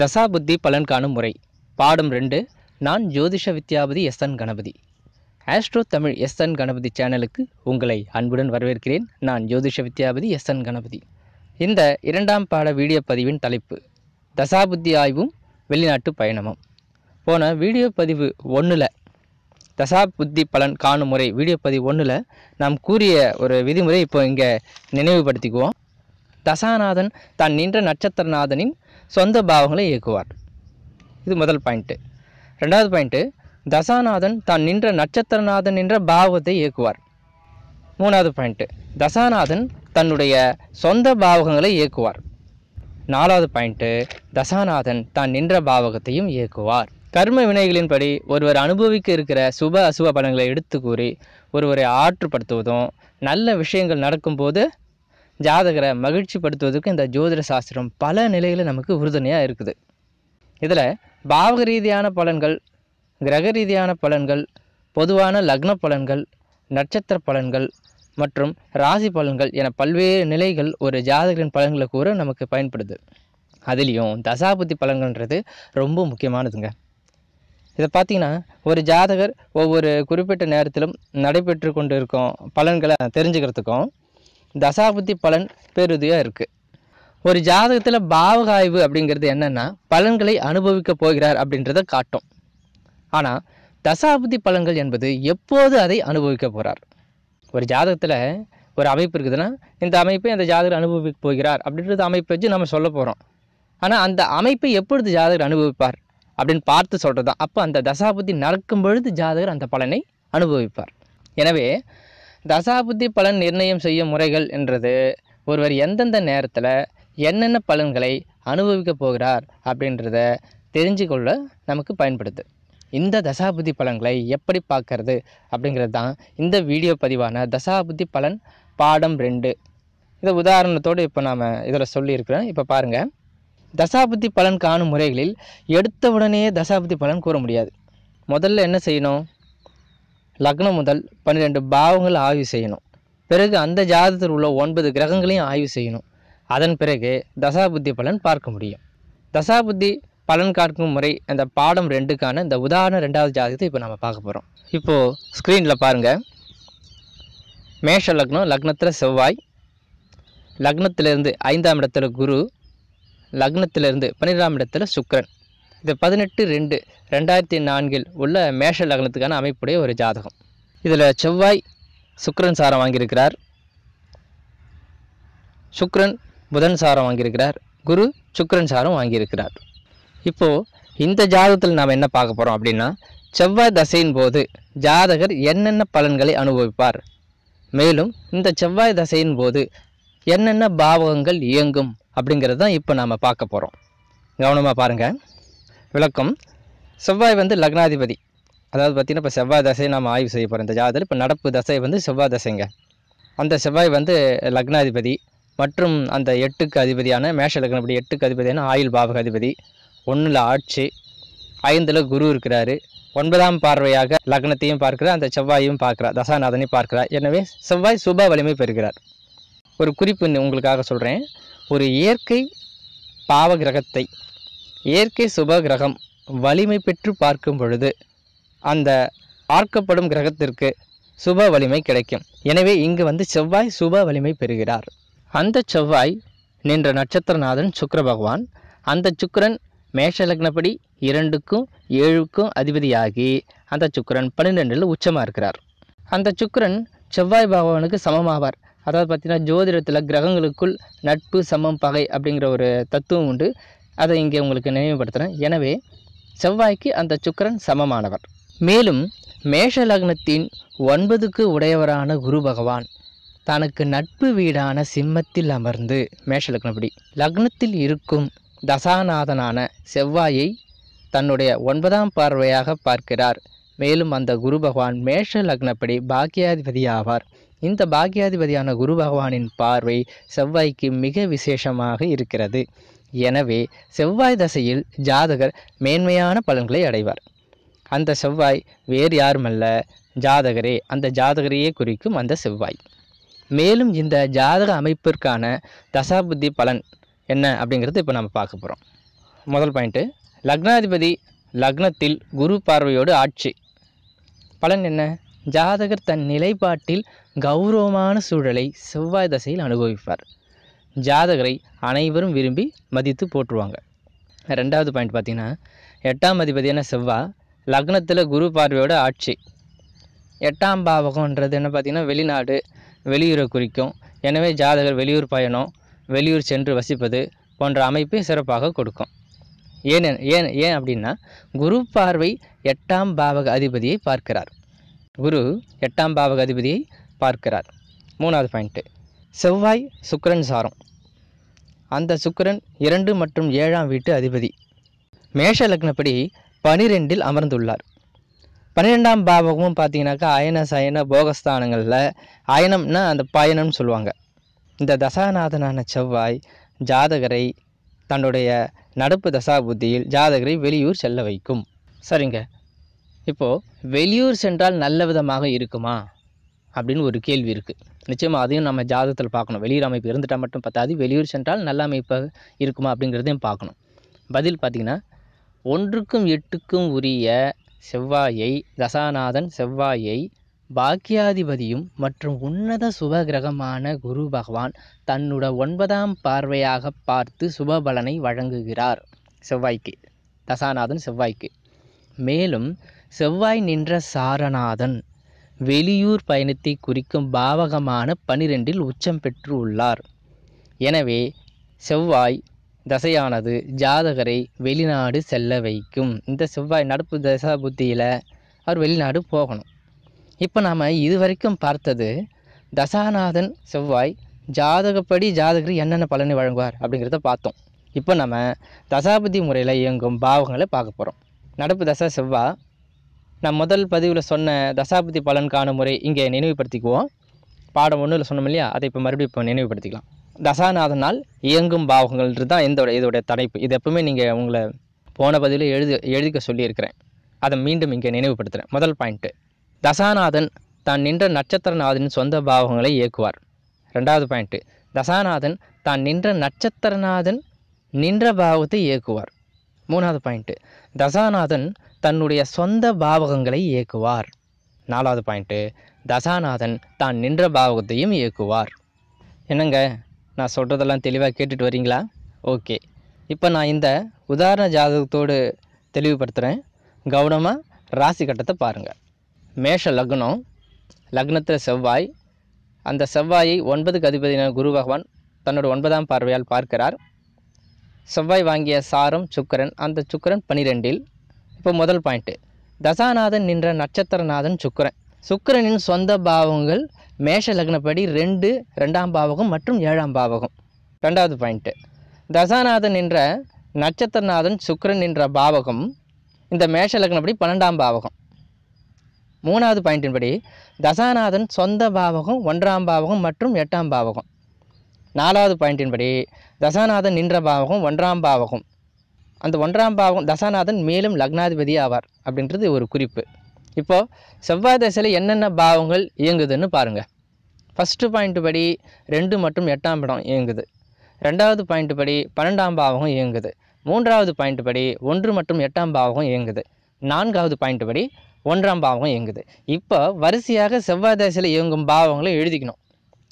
தசாபுத்தி பலன் காணும் முறை பாடம் ரெண்டு நான் ஜோதிஷ வித்யாபதி S N Ganapathi astro Tamil S N Ganapathi சேனலுக்கு உங்களை அன்புடன் வரவேற்கிறேன் நான் ஜோதிஷ வித்யாபதி எஸ் என் கணபதி இந்த இரண்டாம் பாட வீடியோ பதிவின் தலைப்பு தசாபுத்தி ஆய்வும் வெளிநாட்டு பயணமும் போன வீடியோ பதிவு ஒன்றில் தசாபுத்தி பலன் காணும் முறை வீடியோ பதிவு ஒன்றில் நாம் கூறிய ஒரு விதிமுறை இப்போ இங்கே நினைவுபடுத்திக்குவோம் தசாநாதன் தான் நின்ற நட்சத்திரநாதனின் சொந்த பாவங்களை இயக்குவார் இது முதல் பாயிண்ட்டு ரெண்டாவது பாயிண்ட்டு தசாநாதன் தான் நின்ற நட்சத்திரநாதன் என்ற பாவத்தை இயக்குவார் மூணாவது பாயிண்ட்டு தசாநாதன் தன்னுடைய சொந்த பாவகங்களை இயக்குவார் நாலாவது பாயிண்ட்டு தசாநாதன் தான் நின்ற பாவகத்தையும் இயக்குவார் கர்ம வினைகளின்படி ஒருவர் அனுபவிக்க இருக்கிற சுப அசுப பலன்களை எடுத்து கூறி ஒருவரை ஆற்றுப்படுத்துவதும் நல்ல விஷயங்கள் நடக்கும்போது ஜாதகரை மகிழ்ச்சி படுத்துவதற்கு இந்த ஜோதிட சாஸ்திரம் பல நிலையில் நமக்கு உறுதுணையாக இருக்குது இதில் பாவக ரீதியான பலன்கள் கிரக ரீதியான பலன்கள் பொதுவான லக்ன பலன்கள் நட்சத்திர பலன்கள் மற்றும் ராசி பலன்கள் என பல்வேறு நிலைகள் ஒரு ஜாதகரின் பலன்களை கூற நமக்கு பயன்படுது அதுலேயும் தசாபுத்தி பலன்கள்ன்றது ரொம்ப முக்கியமானதுங்க இதை பார்த்திங்கன்னா ஒரு ஜாதகர் ஒவ்வொரு குறிப்பிட்ட நேரத்திலும் நடைபெற்று கொண்டு இருக்கும் பலன்களை தெரிஞ்சுக்கிறதுக்கும் தசாபுத்தி பலன் பெருதியாக இருக்குது ஒரு ஜாதகத்தில் பாவகாய்வு அப்படிங்கிறது என்னென்னா பலன்களை அனுபவிக்க போகிறார் அப்படின்றத காட்டும் ஆனால் தசாபுத்தி பலன்கள் என்பது எப்போது அதை அனுபவிக்க போகிறார் ஒரு ஜாதகத்தில் ஒரு அமைப்பு இருக்குதுன்னா இந்த அமைப்பை அந்த ஜாதகர் அனுபவிக்க போகிறார் அப்படின்றது அமைப்பை வச்சு நம்ம சொல்ல போகிறோம் ஆனால் அந்த அமைப்பை எப்பொழுது ஜாதகர் அனுபவிப்பார் அப்படின்னு பார்த்து சொல்கிறது தான் அப்போ அந்த தசாபுத்தி நடக்கும் பொழுது ஜாதகர் அந்த பலனை அனுபவிப்பார் எனவே தசாபுத்தி பலன் நிர்ணயம் செய்யும் முறைகள் என்றது ஒருவர் எந்தெந்த நேரத்தில் என்னென்ன பலன்களை அனுபவிக்க போகிறார் அப்படின்றத தெரிஞ்சு கொள்ள நமக்கு பயன்படுது இந்த தசாபுத்தி பலன்களை எப்படி பார்க்கறது அப்படிங்கிறது தான் இந்த வீடியோ பதிவான தசாபுத்தி பலன் பாடம் ரெண்டு இதை உதாரணத்தோடு இப்போ நாம் இதில் சொல்லியிருக்கிறேன் இப்போ பாருங்கள் தசாபுத்தி பலன் காணும் முறைகளில் உடனே தசாபுத்தி பலன் கூற முடியாது முதல்ல என்ன செய்யணும் லக்னம் முதல் பன்னிரெண்டு பாவங்கள் ஆய்வு செய்யணும் பிறகு அந்த ஜாதகத்தில் உள்ள ஒன்பது கிரகங்களையும் ஆய்வு செய்யணும் அதன் பிறகு தசாபுத்தி பலன் பார்க்க முடியும் தசாபுத்தி பலன் காட்டும் முறை அந்த பாடம் ரெண்டுக்கான இந்த உதாரண ரெண்டாவது ஜாதகத்தை இப்போ நம்ம பார்க்க போகிறோம் இப்போது ஸ்க்ரீனில் பாருங்கள் மேஷ லக்னம் லக்னத்தில் செவ்வாய் லக்னத்திலிருந்து ஐந்தாம் இடத்துல குரு லக்னத்திலிருந்து பன்னிரெண்டாம் இடத்துல சுக்கரன் இது பதினெட்டு ரெண்டு ரெண்டாயிரத்தி நான்கில் உள்ள மேஷ லக்னத்துக்கான அமைப்புடைய ஒரு ஜாதகம் இதில் செவ்வாய் சுக்கரன் சாரம் வாங்கியிருக்கிறார் சுக்கரன் புதன் சாரம் வாங்கியிருக்கிறார் குரு சுக்கரன் சாரம் வாங்கியிருக்கிறார் இப்போது இந்த ஜாதகத்தில் நாம் என்ன பார்க்க போகிறோம் அப்படின்னா செவ்வாய் தசையின் போது ஜாதகர் என்னென்ன பலன்களை அனுபவிப்பார் மேலும் இந்த செவ்வாய் தசையின் போது என்னென்ன பாவகங்கள் இயங்கும் அப்படிங்கிறது தான் இப்போ நாம் பார்க்க போகிறோம் கவனமாக பாருங்கள் விளக்கம் செவ்வாய் வந்து லக்னாதிபதி அதாவது பார்த்திங்கன்னா இப்போ செவ்வாய் தசையை நாம் ஆய்வு செய்ய போகிறோம் இந்த ஜாதகத்தில் இப்போ நடப்பு தசை வந்து செவ்வாய் தசைங்க அந்த செவ்வாய் வந்து லக்னாதிபதி மற்றும் அந்த எட்டுக்கு அதிபதியான மேஷ லக்னப்படி எட்டுக்கு அதிபதியான ஆயுள் பாவக அதிபதி ஒன்றில் ஆட்சி ஐந்தில் குரு இருக்கிறாரு ஒன்பதாம் பார்வையாக லக்னத்தையும் பார்க்கிறார் அந்த செவ்வாயும் பார்க்குறா தசாநாதனையும் பார்க்கிறார் எனவே செவ்வாய் சுப வலிமை பெறுகிறார் ஒரு குறிப்பு உங்களுக்காக சொல்கிறேன் ஒரு இயற்கை பாவகிரகத்தை இயற்கை சுப கிரகம் வலிமை பெற்று பார்க்கும் பொழுது அந்த பார்க்கப்படும் கிரகத்திற்கு சுப வலிமை கிடைக்கும் எனவே இங்கு வந்து செவ்வாய் சுப வலிமை பெறுகிறார் அந்த செவ்வாய் நின்ற நட்சத்திரநாதன் சுக்கர பகவான் அந்த சுக்கரன் மேஷ லக்னப்படி இரண்டுக்கும் ஏழுக்கும் அதிபதியாகி அந்த சுக்கரன் பன்னிரெண்டில் உச்சமாக இருக்கிறார் அந்த சுக்கரன் செவ்வாய் பகவானுக்கு சமமாவார் அதாவது பார்த்திங்கன்னா ஜோதிடத்தில் கிரகங்களுக்குள் நட்பு சமம் பகை அப்படிங்கிற ஒரு தத்துவம் உண்டு அதை இங்கே உங்களுக்கு நினைவுபடுத்துகிறேன் எனவே செவ்வாய்க்கு அந்த சுக்கரன் சமமானவர் மேலும் மேஷ லக்னத்தின் ஒன்பதுக்கு உடையவரான குரு பகவான் தனக்கு நட்பு வீடான சிம்மத்தில் அமர்ந்து மேஷ லக்னப்படி லக்னத்தில் இருக்கும் தசாநாதனான செவ்வாயை தன்னுடைய ஒன்பதாம் பார்வையாக பார்க்கிறார் மேலும் அந்த குரு பகவான் மேஷ லக்னப்படி பாக்கியாதிபதி ஆவார் இந்த பாக்கியாதிபதியான குரு பகவானின் பார்வை செவ்வாய்க்கு மிக விசேஷமாக இருக்கிறது எனவே செவ்வாய் தசையில் ஜாதகர் மேன்மையான பலன்களை அடைவார் அந்த செவ்வாய் வேறு யாருமல்ல ஜாதகரே அந்த ஜாதகரையே குறிக்கும் அந்த செவ்வாய் மேலும் இந்த ஜாதக அமைப்பிற்கான தசாபுத்தி பலன் என்ன அப்படிங்கிறது இப்போ நம்ம பார்க்க போகிறோம் முதல் பாயிண்ட்டு லக்னாதிபதி லக்னத்தில் குரு பார்வையோடு ஆட்சி பலன் என்ன ஜாதகர் தன் நிலைப்பாட்டில் கௌரவமான சூழலை செவ்வாய் தசையில் அனுபவிப்பார் ஜாதகரை அனைவரும் விரும்பி மதித்து போற்றுவாங்க ரெண்டாவது பாயிண்ட் பார்த்திங்கன்னா எட்டாம் அதிபதியான செவ்வாய் லக்னத்தில் குரு பார்வையோட ஆட்சி எட்டாம் பாவகம்ன்றது என்ன பார்த்திங்கன்னா வெளிநாடு வெளியூரை குறிக்கும் எனவே ஜாதகர் வெளியூர் பயணம் வெளியூர் சென்று வசிப்பது போன்ற அமைப்பையும் சிறப்பாக கொடுக்கும் ஏன் ஏன் ஏன் அப்படின்னா குரு பார்வை எட்டாம் பாவக அதிபதியை பார்க்கிறார் குரு எட்டாம் பாவக அதிபதியை பார்க்கிறார் மூணாவது பாயிண்ட்டு செவ்வாய் சுக்கரன் சாரம் அந்த சுக்கரன் இரண்டு மற்றும் ஏழாம் வீட்டு அதிபதி மேஷ லக்னப்படி பனிரெண்டில் அமர்ந்துள்ளார் பன்னிரெண்டாம் பாவகமும் பார்த்தீங்கன்னாக்கா அயன சயன போகஸ்தானங்களில் அயனம்னா அந்த பயணம்னு சொல்லுவாங்க இந்த தசாநாதனான செவ்வாய் ஜாதகரை தன்னுடைய நடப்பு தசா புத்தியில் ஜாதகரை வெளியூர் செல்ல வைக்கும் சரிங்க இப்போது வெளியூர் சென்றால் நல்ல விதமாக இருக்குமா அப்படின்னு ஒரு கேள்வி இருக்குது நிச்சயமாக அதையும் நம்ம ஜாதகத்தில் பார்க்கணும் வெளியூர் அமைப்பு இருந்துட்டால் மட்டும் பத்தாது வெளியூர் சென்றால் நல்ல அமைப்பாக இருக்குமா அப்படிங்கிறதையும் பார்க்கணும் பதில் பார்த்திங்கன்னா ஒன்றுக்கும் எட்டுக்கும் உரிய செவ்வாயை தசாநாதன் செவ்வாயை பாக்கியாதிபதியும் மற்றும் உன்னத சுபகிரகமான குரு பகவான் தன்னோட ஒன்பதாம் பார்வையாக பார்த்து சுபபலனை வழங்குகிறார் செவ்வாய்க்கு தசாநாதன் செவ்வாய்க்கு மேலும் செவ்வாய் நின்ற சாரநாதன் வெளியூர் பயணத்தை குறிக்கும் பாவகமான பனிரெண்டில் உச்சம் பெற்று உள்ளார் எனவே செவ்வாய் தசையானது ஜாதகரை வெளிநாடு செல்ல வைக்கும் இந்த செவ்வாய் நடப்பு தசா புத்தியில் அவர் வெளிநாடு போகணும் இப்போ நாம் இது வரைக்கும் பார்த்தது தசாநாதன் செவ்வாய் ஜாதகப்படி ஜாதகர் என்னென்ன பலனை வழங்குவார் அப்படிங்கிறத பார்த்தோம் இப்போ நம்ம தசாபதி முறையில் இயங்கும் பாவங்களை பார்க்க போகிறோம் நடப்பு தசா செவ்வாய் நான் முதல் பதிவில் சொன்ன தசாப்தி பலன் முறை இங்கே நினைவுபடுத்திக்குவோம் பாடம் ஒன்றில் சொன்னோம் இல்லையா அதை இப்போ மறுபடியும் இப்போ நினைவுபடுத்திக்கலாம் தசாநாதனால் இயங்கும் பாவங்கள்ன்றது தான் இந்த இதோடைய தலைப்பு இது எப்பவுமே நீங்கள் உங்களை போன பதிவில் எழுதி எழுதிக்க சொல்லியிருக்கிறேன் அதை மீண்டும் இங்கே நினைவுபடுத்துகிறேன் முதல் பாயிண்ட்டு தசாநாதன் தான் நின்ற நட்சத்திரநாதனின் சொந்த பாவங்களை இயக்குவார் ரெண்டாவது பாயிண்ட்டு தசாநாதன் தான் நின்ற நட்சத்திரநாதன் நின்ற பாவத்தை இயக்குவார் மூணாவது பாயிண்ட்டு தசாநாதன் தன்னுடைய சொந்த பாவகங்களை இயக்குவார் நாலாவது பாயிண்ட்டு தசாநாதன் தான் நின்ற பாவகத்தையும் இயக்குவார் என்னங்க நான் சொல்கிறதெல்லாம் தெளிவாக கேட்டுட்டு வரீங்களா ஓகே இப்போ நான் இந்த உதாரண ஜாதகத்தோடு தெளிவுபடுத்துகிறேன் கவனமாக ராசி கட்டத்தை பாருங்கள் மேஷ லக்னம் லக்னத்தில் செவ்வாய் அந்த செவ்வாயை ஒன்பதுக்கு அதிபதியான குரு பகவான் தன்னோட ஒன்பதாம் பார்வையால் பார்க்கிறார் செவ்வாய் வாங்கிய சாரம் சுக்கரன் அந்த சுக்கரன் பன்னிரெண்டில் இப்போ முதல் பாயிண்ட்டு தசாநாதன் நின்ற நட்சத்திரநாதன் சுக்கரன் சுக்கரனின் சொந்த பாவங்கள் மேஷ லக்னப்படி ரெண்டு ரெண்டாம் பாவகம் மற்றும் ஏழாம் பாவகம் ரெண்டாவது பாயிண்ட்டு தசாநாதன் என்ற நட்சத்திரநாதன் சுக்கரன் என்ற பாவகம் இந்த மேஷ லக்னப்படி பன்னெண்டாம் பாவகம் மூணாவது பாயிண்டின்படி தசாநாதன் சொந்த பாவகம் ஒன்றாம் பாவகம் மற்றும் எட்டாம் பாவகம் நாலாவது பாயிண்டின்படி தசாநாதன் நின்ற பாவகம் ஒன்றாம் பாவகம் அந்த ஒன்றாம் பாவகம் தசாநாதன் மேலும் லக்னாதிபதி ஆவார் அப்படின்றது ஒரு குறிப்பு இப்போது செவ்வாய் தசையில் என்னென்ன பாவங்கள் இயங்குதுன்னு பாருங்கள் ஃபஸ்ட்டு பாயிண்ட் படி ரெண்டு மற்றும் எட்டாம் இடம் இயங்குது ரெண்டாவது பாயிண்ட் படி பன்னெண்டாம் பாவகம் இயங்குது மூன்றாவது பாயிண்ட் படி ஒன்று மற்றும் எட்டாம் பாவகம் இயங்குது நான்காவது பாயிண்ட் படி ஒன்றாம் பாவகம் இயங்குது இப்போ வரிசையாக செவ்வாய் தசையில் இயங்கும் பாவங்களை எழுதிக்கணும்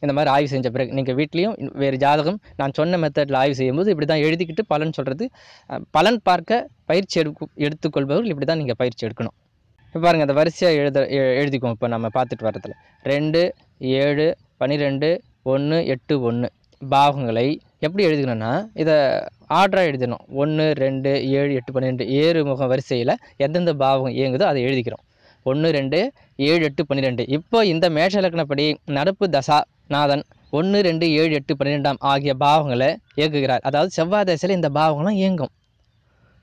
இந்த மாதிரி ஆய்வு செஞ்ச பிறகு நீங்கள் வீட்லேயும் வேறு ஜாதகம் நான் சொன்ன மெத்தடில் ஆய்வு செய்யும்போது இப்படி தான் எழுதிக்கிட்டு பலன் சொல்கிறது பலன் பார்க்க பயிற்சி எடுக்கும் எடுத்துக்கொள்பவர்கள் இப்படி தான் நீங்கள் பயிற்சி எடுக்கணும் இப்போ பாருங்கள் அந்த வரிசையாக எழுத எழுதிக்குவோம் இப்போ நம்ம பார்த்துட்டு வரதில் ரெண்டு ஏழு பன்னிரெண்டு ஒன்று எட்டு ஒன்று பாகங்களை எப்படி எழுதிக்கணும்னா இதை ஆர்டராக எழுதணும் ஒன்று ரெண்டு ஏழு எட்டு பன்னிரெண்டு ஏறு முகம் வரிசையில் எந்தெந்த பாவம் இயங்குதோ அதை எழுதிக்கிறோம் ஒன்று ரெண்டு ஏழு எட்டு பன்னிரெண்டு இப்போ இந்த மேஷ இலக்கணப்படி நடப்பு தசா நாதன் ஒன்று ரெண்டு ஏழு எட்டு பன்னிரெண்டாம் ஆகிய பாவங்களை இயக்குகிறார் அதாவது செவ்வாய் தசையில் இந்த பாவங்களும் இயங்கும்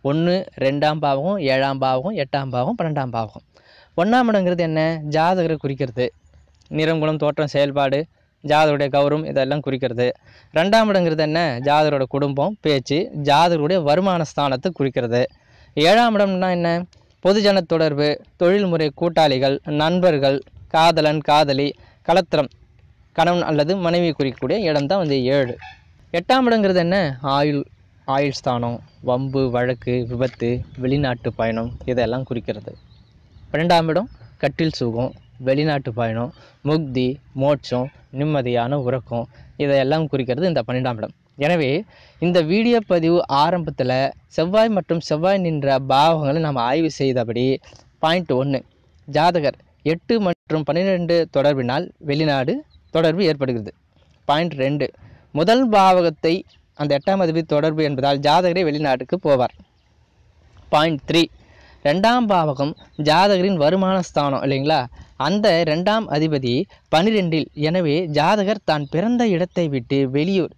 ஒன்று ரெண்டாம் பாவகம் ஏழாம் பாவகம் எட்டாம் பாவகம் பன்னெண்டாம் பாவகம் ஒன்றாம் இடங்கிறது என்ன ஜாதகரை குறிக்கிறது நிறம் குணம் தோற்றம் செயல்பாடு ஜாதகருடைய கௌரவம் இதெல்லாம் குறிக்கிறது ரெண்டாம் இடங்கிறது என்ன ஜாதகரோட குடும்பம் பேச்சு ஜாதகருடைய வருமான ஸ்தானத்தை குறிக்கிறது ஏழாம் இடம்னா என்ன பொதுஜன தொடர்பு தொழில்முறை கூட்டாளிகள் நண்பர்கள் காதலன் காதலி கலத்திரம் கணவன் அல்லது மனைவி குறிக்கக்கூடிய இடம் தான் வந்து ஏழு எட்டாம் இடங்கிறது என்ன ஆயுள் ஆயுள் ஸ்தானம் வம்பு வழக்கு விபத்து வெளிநாட்டு பயணம் இதெல்லாம் குறிக்கிறது பன்னெண்டாம் இடம் கட்டில் சுகம் வெளிநாட்டு பயணம் முக்தி மோட்சம் நிம்மதியான உறக்கம் இதையெல்லாம் குறிக்கிறது இந்த பன்னெண்டாம் இடம் எனவே இந்த வீடியோ பதிவு ஆரம்பத்தில் செவ்வாய் மற்றும் செவ்வாய் நின்ற பாவங்களை நாம் ஆய்வு செய்தபடி பாயிண்ட் ஒன்று ஜாதகர் எட்டு மற்றும் பன்னிரெண்டு தொடர்பினால் வெளிநாடு தொடர்பு ஏற்படுகிறது பாயிண்ட் ரெண்டு முதல் பாவகத்தை அந்த எட்டாம் அதிபதி தொடர்பு என்பதால் ஜாதகரே வெளிநாட்டுக்கு போவார் பாயிண்ட் த்ரீ ரெண்டாம் பாவகம் ஜாதகரின் வருமான ஸ்தானம் இல்லைங்களா அந்த ரெண்டாம் அதிபதி பனிரெண்டில் எனவே ஜாதகர் தான் பிறந்த இடத்தை விட்டு வெளியூர்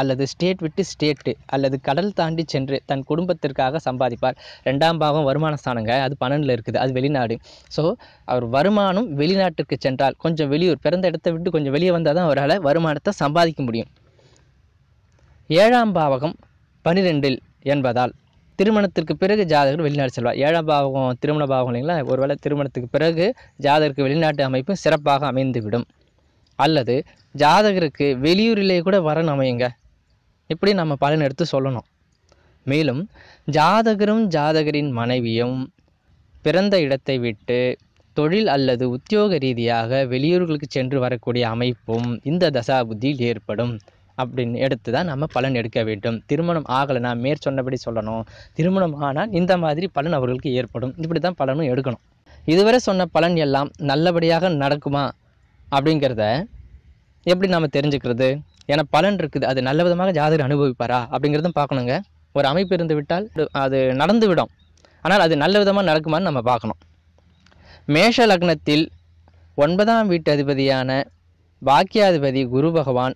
அல்லது ஸ்டேட் விட்டு ஸ்டேட்டு அல்லது கடல் தாண்டி சென்று தன் குடும்பத்திற்காக சம்பாதிப்பார் ரெண்டாம் பாவம் வருமான ஸ்தானங்க அது பன்னெண்டில் இருக்குது அது வெளிநாடு ஸோ அவர் வருமானம் வெளிநாட்டுக்கு சென்றால் கொஞ்சம் வெளியூர் பிறந்த இடத்தை விட்டு கொஞ்சம் வெளியே வந்தால் தான் அவரால் வருமானத்தை சம்பாதிக்க முடியும் ஏழாம் பாவகம் பனிரெண்டில் என்பதால் திருமணத்திற்கு பிறகு ஜாதகர் வெளிநாடு செல்வார் ஏழாம் பாவகம் திருமண பாவகம் இல்லைங்களா ஒருவேளை திருமணத்துக்கு பிறகு ஜாதகருக்கு வெளிநாட்டு அமைப்பும் சிறப்பாக அமைந்துவிடும் அல்லது ஜாதகருக்கு வெளியூரிலே கூட வரணும் அமையுங்க இப்படி நம்ம பலன் எடுத்து சொல்லணும் மேலும் ஜாதகரும் ஜாதகரின் மனைவியும் பிறந்த இடத்தை விட்டு தொழில் அல்லது உத்தியோக ரீதியாக வெளியூர்களுக்கு சென்று வரக்கூடிய அமைப்பும் இந்த தசாபுத்தியில் ஏற்படும் அப்படின்னு எடுத்து தான் நம்ம பலன் எடுக்க வேண்டும் திருமணம் ஆகலைனா மேற் சொன்னபடி சொல்லணும் திருமணம் ஆனால் இந்த மாதிரி பலன் அவர்களுக்கு ஏற்படும் இப்படி தான் பலனும் எடுக்கணும் இதுவரை சொன்ன பலன் எல்லாம் நல்லபடியாக நடக்குமா அப்படிங்கிறத எப்படி நாம் தெரிஞ்சுக்கிறது ஏன்னா பலன் இருக்குது அது நல்ல விதமாக ஜாதகர் அனுபவிப்பாரா அப்படிங்கிறதும் பார்க்கணுங்க ஒரு அமைப்பு இருந்து விட்டால் அது நடந்து விடும் ஆனால் அது நல்ல விதமாக நடக்குமான்னு நம்ம பார்க்கணும் மேஷ லக்னத்தில் ஒன்பதாம் வீட்டு அதிபதியான பாக்கியாதிபதி குரு பகவான்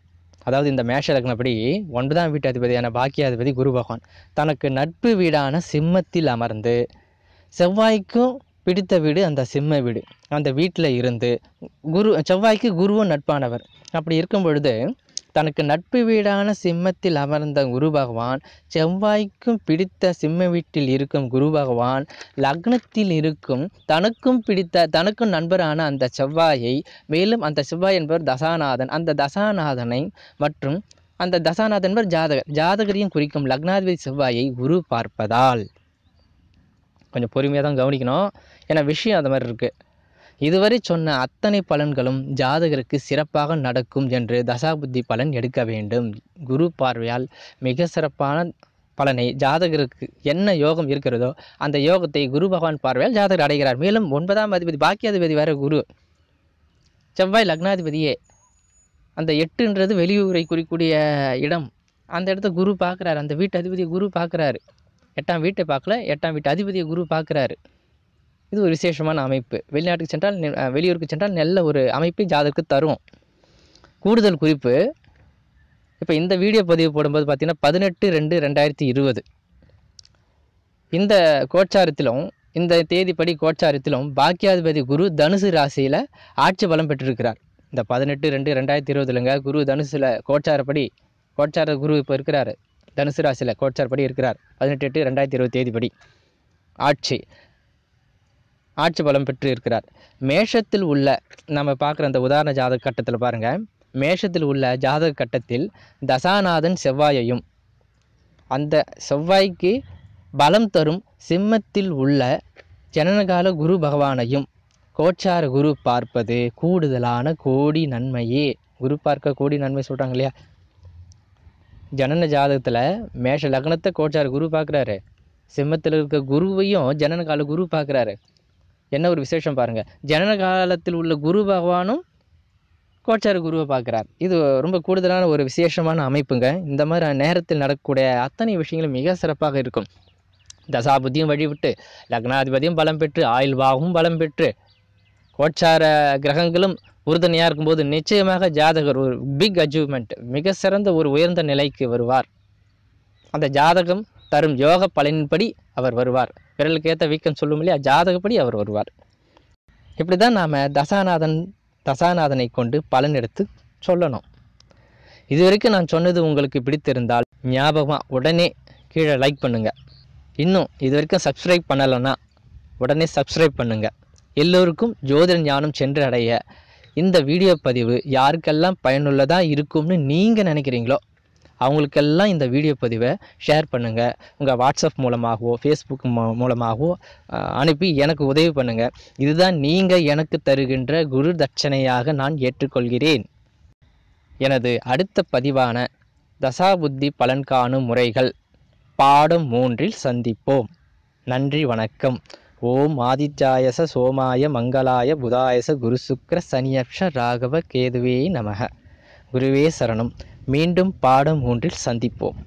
அதாவது இந்த மேஷ லக்னப்படி ஒன்பதாம் வீட்டு அதிபதியான பாக்கியாதிபதி குரு பகவான் தனக்கு நட்பு வீடான சிம்மத்தில் அமர்ந்து செவ்வாய்க்கும் பிடித்த வீடு அந்த சிம்ம வீடு அந்த வீட்டில் இருந்து குரு செவ்வாய்க்கு குருவும் நட்பானவர் அப்படி இருக்கும் பொழுது தனக்கு நட்பு வீடான சிம்மத்தில் அமர்ந்த குரு பகவான் செவ்வாய்க்கும் பிடித்த சிம்ம வீட்டில் இருக்கும் குரு பகவான் லக்னத்தில் இருக்கும் தனக்கும் பிடித்த தனக்கும் நண்பரான அந்த செவ்வாயை மேலும் அந்த செவ்வாய் என்பவர் தசாநாதன் அந்த தசாநாதனை மற்றும் அந்த தசாநாதன் என்பவர் ஜாதகர் ஜாதகரையும் குறிக்கும் லக்னாதிபதி செவ்வாயை குரு பார்ப்பதால் கொஞ்சம் பொறுமையாக தான் கவனிக்கணும் ஏன்னா விஷயம் அது மாதிரி இருக்குது இதுவரை சொன்ன அத்தனை பலன்களும் ஜாதகருக்கு சிறப்பாக நடக்கும் என்று தசாபுத்தி பலன் எடுக்க வேண்டும் குரு பார்வையால் மிக சிறப்பான பலனை ஜாதகருக்கு என்ன யோகம் இருக்கிறதோ அந்த யோகத்தை குரு பகவான் பார்வையால் ஜாதகர் அடைகிறார் மேலும் ஒன்பதாம் அதிபதி பாக்கியாதிபதி வேற குரு செவ்வாய் லக்னாதிபதியே அந்த எட்டுன்றது வெளியூரை குறிக்கூடிய இடம் அந்த இடத்த குரு பார்க்குறாரு அந்த வீட்டு அதிபதியை குரு பார்க்குறாரு எட்டாம் வீட்டை பார்க்கல எட்டாம் வீட்டு அதிபதியை குரு பார்க்குறாரு இது ஒரு விசேஷமான அமைப்பு வெளிநாட்டுக்கு சென்றால் வெளியூருக்கு சென்றால் நல்ல ஒரு அமைப்பை ஜாதகத்துக்கு தரும் கூடுதல் குறிப்பு இப்போ இந்த வீடியோ பதிவு போடும்போது பார்த்திங்கன்னா பதினெட்டு ரெண்டு ரெண்டாயிரத்தி இருபது இந்த கோச்சாரத்திலும் இந்த தேதிப்படி கோச்சாரத்திலும் பாக்கியாதிபதி குரு தனுசு ராசியில் ஆட்சி பலம் பெற்றிருக்கிறார் இந்த பதினெட்டு ரெண்டு ரெண்டாயிரத்தி இருபதுலங்க குரு தனுசில் கோச்சாரப்படி கோச்சார குரு இப்போ இருக்கிறார் தனுசு ராசியில் கோச்சாரப்படி இருக்கிறார் பதினெட்டு எட்டு ரெண்டாயிரத்தி இருபது தேதிப்படி ஆட்சி ஆட்சி பலம் பெற்று இருக்கிறார் மேஷத்தில் உள்ள நம்ம பார்க்குற அந்த உதாரண ஜாதக கட்டத்தில் பாருங்கள் மேஷத்தில் உள்ள ஜாதக கட்டத்தில் தசாநாதன் செவ்வாயையும் அந்த செவ்வாய்க்கு பலம் தரும் சிம்மத்தில் உள்ள ஜனனகால குரு பகவானையும் கோச்சார குரு பார்ப்பது கூடுதலான கோடி நன்மையே குரு பார்க்க கோடி நன்மை சொல்கிறாங்க இல்லையா ஜனன ஜாதகத்தில் மேஷ லக்னத்தை கோச்சார குரு பார்க்குறாரு சிம்மத்தில் இருக்க குருவையும் ஜனனகால குரு பார்க்குறாரு என்ன ஒரு விசேஷம் பாருங்கள் ஜனன காலத்தில் உள்ள குரு பகவானும் கோச்சார குருவை பார்க்குறார் இது ரொம்ப கூடுதலான ஒரு விசேஷமான அமைப்புங்க இந்த மாதிரி நேரத்தில் நடக்கக்கூடிய அத்தனை விஷயங்களும் மிக சிறப்பாக இருக்கும் தசாபுத்தியும் வழிவிட்டு லக்னாதிபதியும் பலம் பெற்று ஆயுள் பலம் பெற்று கோச்சார கிரகங்களும் உறுதுணையாக இருக்கும்போது நிச்சயமாக ஜாதகர் ஒரு பிக் அச்சீவ்மெண்ட் மிக சிறந்த ஒரு உயர்ந்த நிலைக்கு வருவார் அந்த ஜாதகம் தரும் யோக பலனின்படி அவர் வருவார் விரலுக்கு ஏற்ற வீக்கம் சொல்லும் இல்லையா ஜாதகப்படி அவர் வருவார் இப்படி தான் நாம் தசாநாதன் தசாநாதனை கொண்டு பலன் எடுத்து சொல்லணும் இது வரைக்கும் நான் சொன்னது உங்களுக்கு பிடித்திருந்தால் ஞாபகமாக உடனே கீழே லைக் பண்ணுங்கள் இன்னும் இது வரைக்கும் சப்ஸ்கிரைப் பண்ணலைன்னா உடனே சப்ஸ்கிரைப் பண்ணுங்கள் எல்லோருக்கும் ஜோதிட ஞானம் சென்று அடைய இந்த வீடியோ பதிவு யாருக்கெல்லாம் பயனுள்ளதாக இருக்கும்னு நீங்கள் நினைக்கிறீங்களோ அவங்களுக்கெல்லாம் இந்த வீடியோ பதிவை ஷேர் பண்ணுங்கள் உங்கள் வாட்ஸ்அப் மூலமாகவோ ஃபேஸ்புக் மூலமாகவோ அனுப்பி எனக்கு உதவி பண்ணுங்கள் இதுதான் நீங்கள் எனக்கு தருகின்ற குரு தட்சணையாக நான் ஏற்றுக்கொள்கிறேன் எனது அடுத்த பதிவான தசாபுத்தி பலன் காணும் முறைகள் பாடம் மூன்றில் சந்திப்போம் நன்றி வணக்கம் ஓம் ஆதித்யாயச சோமாய மங்களாய புதாயச குருசுக்ர சனியக்ஷ ராகவ கேதுவே நமக குருவே சரணம் மீண்டும் பாடம் ஒன்றில் சந்திப்போம்